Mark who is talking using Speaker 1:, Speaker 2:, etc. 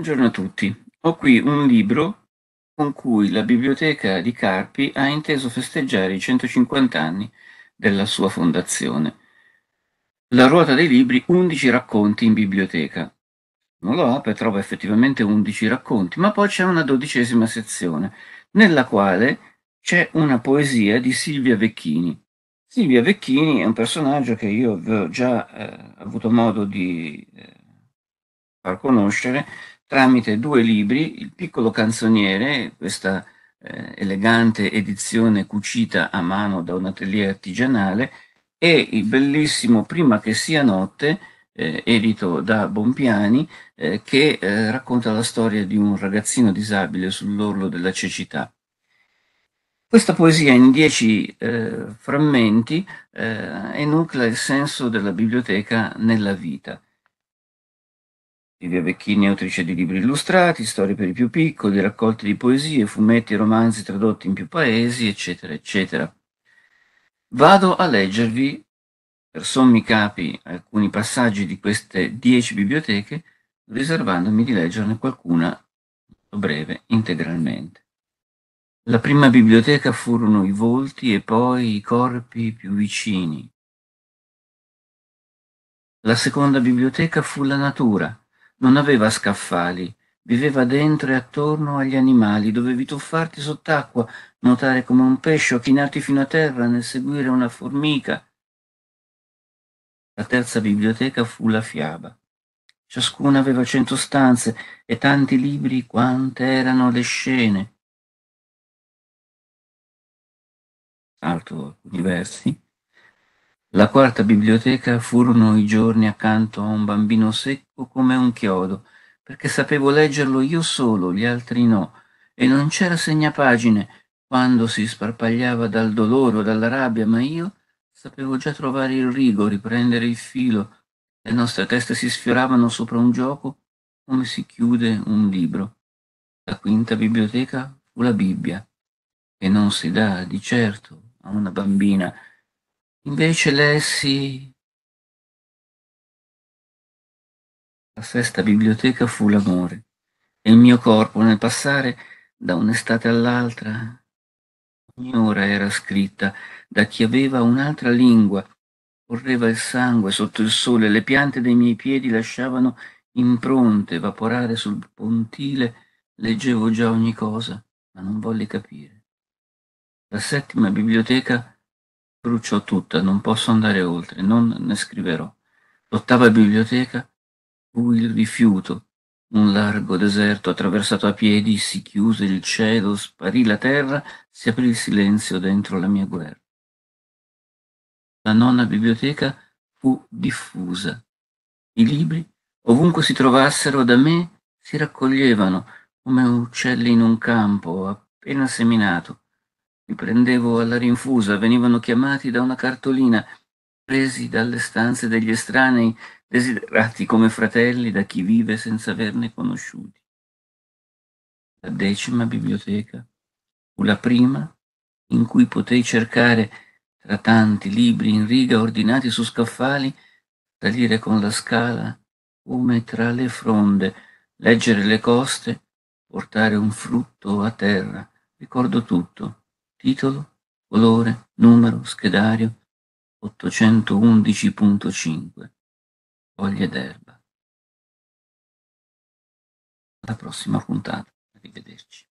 Speaker 1: Buongiorno a tutti. Ho qui un libro con cui la biblioteca di Carpi ha inteso festeggiare i 150 anni della sua fondazione. La ruota dei libri 11 racconti in biblioteca. Non lo apre, trova effettivamente 11 racconti, ma poi c'è una dodicesima sezione, nella quale c'è una poesia di Silvia Vecchini. Silvia Vecchini è un personaggio che io vi ho già eh, avuto modo di eh, far conoscere tramite due libri, Il piccolo canzoniere, questa eh, elegante edizione cucita a mano da un atelier artigianale, e il bellissimo Prima che sia notte, eh, edito da Bompiani, eh, che eh, racconta la storia di un ragazzino disabile sull'orlo della cecità. Questa poesia in dieci eh, frammenti eh, enuclea il senso della biblioteca nella vita. Silvia Vecchini è autrice di libri illustrati, storie per i più piccoli, raccolte di poesie, fumetti e romanzi tradotti in più paesi, eccetera, eccetera. Vado a leggervi, per sommi capi, alcuni passaggi di queste dieci biblioteche, riservandomi di leggerne qualcuna breve integralmente.
Speaker 2: La prima biblioteca furono i volti e poi i corpi più vicini. La seconda biblioteca fu la
Speaker 1: natura non aveva scaffali, viveva dentro e attorno agli animali, dovevi tuffarti sott'acqua, nuotare come un pesce o chinarti fino a terra nel seguire una formica. La terza biblioteca fu la fiaba.
Speaker 2: Ciascuna aveva cento stanze e tanti libri quante erano le scene. Altro alcuni versi. La quarta biblioteca furono i giorni accanto a un bambino
Speaker 1: secco come un chiodo, perché sapevo leggerlo io solo, gli altri no, e non c'era segnapagine quando si sparpagliava dal dolore o dalla rabbia, ma io sapevo già trovare il rigo, riprendere il filo. Le nostre teste si sfioravano sopra un gioco come si chiude un libro. La quinta biblioteca
Speaker 2: fu la Bibbia, che non si dà di certo a una bambina Invece lessi La sesta biblioteca fu l'amore, e il mio corpo nel passare da
Speaker 1: un'estate all'altra, ogni ora era scritta da chi aveva un'altra lingua, correva il sangue sotto il sole, le piante dei miei piedi lasciavano impronte vaporare sul pontile, leggevo già ogni cosa, ma non volli capire. La settima biblioteca Bruciò tutta, non posso andare oltre, non ne scriverò. L'ottava biblioteca fu il rifiuto. Un largo deserto attraversato a piedi, si chiuse il cielo, sparì la terra, si aprì il silenzio dentro la mia guerra. La nonna biblioteca fu diffusa. I libri, ovunque si trovassero da me, si raccoglievano come uccelli in un campo appena seminato. Li prendevo alla rinfusa, venivano chiamati da una cartolina, presi dalle stanze degli estranei, desiderati come fratelli da chi vive senza averne conosciuti. La decima biblioteca fu la prima in cui potei cercare, tra tanti libri in riga ordinati su scaffali, salire con la scala come tra le fronde, leggere le coste, portare un frutto a terra. Ricordo tutto Titolo, colore, numero, schedario
Speaker 2: 811.5. Foglie d'erba. Alla prossima puntata. Arrivederci.